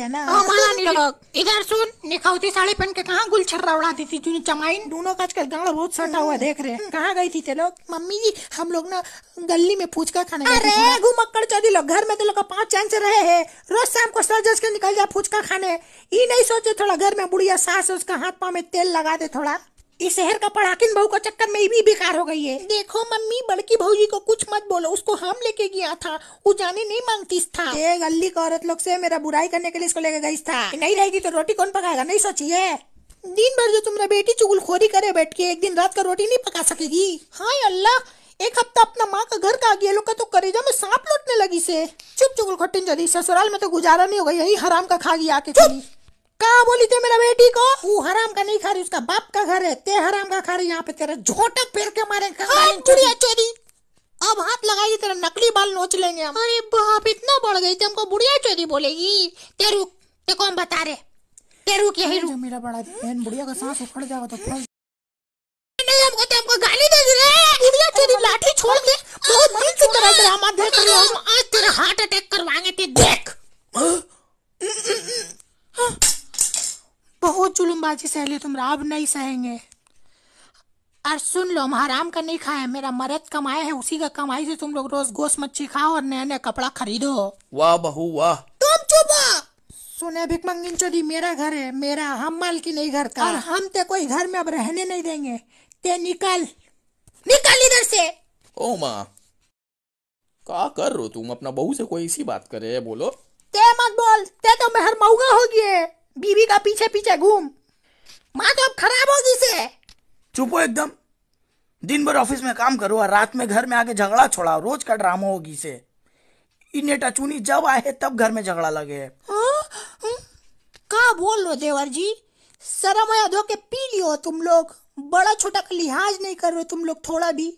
है ना माना निरोग इधर सुन साड़ी पहन के कहाँ थी तूने चमाइन दोनों का आजकल बहुत सटा हुआ देख रहे हैं हम्म. कहाँ गई थी लोग मम्मी जी हम लोग ना गली में फूचका खाने अरे चौधरी घर में तो लोग रहे है रोज शाम को सर जस के निकल जाए फूचका खाने ये नहीं सोचे थोड़ा घर में बुढ़िया सास उसका हाथ पाँव में तेल लगा दे थोड़ा इस शहर का पढ़ाकिन बहू का चक्कर में भी बेकार हो गई है देखो मम्मी बड़की भौजी को कुछ मत बोलो उसको हम लेके गया था वो जाने नहीं मांगती था ये गली का औरत लोग से मेरा बुराई करने के लिए इसको लेके गई था नहीं रहेगी तो रोटी कौन पकाएगा नहीं सोचिए दिन भर जो तुम्हारा बेटी खोरी करे बैठ के एक दिन रात का रोटी नहीं पका सकेगी हाय अल्लाह एक हफ्ता अपना माँ का घर का लोग का तो करेजा में सांप लौटने लगी से चुप चुगल खट्टी जदी ससुराल में तो गुजारा नहीं होगा यही हराम का खा गया आके चुप लीजिए मेरा बेटी को वो हराम का नहीं खा रही उसका बाप का घर है ते हराम का खा रही यहाँ पे तेरा झोटा फेर के मारे हाँ, चुड़िया चोरी अब हाथ लगाइए तेरा नकली बाल नोच लेंगे हम अरे बाप इतना बढ़ गई थी हमको बुढ़िया चोरी बोलेगी तेरू ते कौन बता रहे तेरू क्या है मेरा बड़ा बहन बुढ़िया का सांस उखड़ जाएगा तो फंस नहीं हमको तो हमको गाली दे दे बुढ़िया चोरी लाठी छोड़ दे बहुत दिन से बाजी सह सहली तुम राब नहीं सहेंगे और सुन लो हम हराम का नहीं खाए मेरा मरद कमाया है उसी का कमाई से तुम लोग रोज गोश मच्छी खाओ और नया नया कपड़ा खरीदो वाह बहू वाह तुम चुप सुने भिक मंगिन चोरी मेरा घर है मेरा हम माल की नहीं घर का और हम ते कोई घर में अब रहने नहीं देंगे ते निकल निकल इधर से ओ माँ का कर रो तुम अपना बहू से कोई इसी बात करे बोलो ते मत बोल ते तो मेहर मऊगा होगी बीबी का पीछे पीछे घूम माँ तो अब खराब होगी से चुपो एकदम दिन भर ऑफिस में काम करो और रात में घर में आके झगड़ा छोड़ा रोज का ड्रामा होगी से इन नेटा चुनी जब आए तब घर में झगड़ा लगे हाँ? हम्म? का बोल रहे देवर जी शर्म या धो के पी लियो तुम लोग बड़ा छोटा का लिहाज नहीं कर रहे तुम लोग थोड़ा भी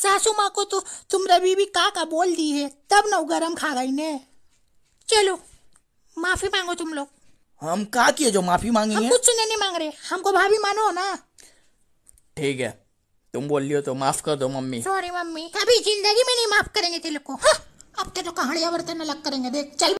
सासू माँ को तो तुम रवि भी का का बोल दी है तब ना गरम खा गई ने चलो माफी मांगो तुम लोग हम का किए जो माफी मांगेंगे हम कुछ नहीं मांग रहे हमको भाभी मानो ना ठीक है तुम बोल लियो तो माफ कर दो मम्मी सॉरी मम्मी कभी जिंदगी में नहीं माफ करेंगे तेरे को हाँ, अब तेरे तो बर्तन अलग करेंगे देख चल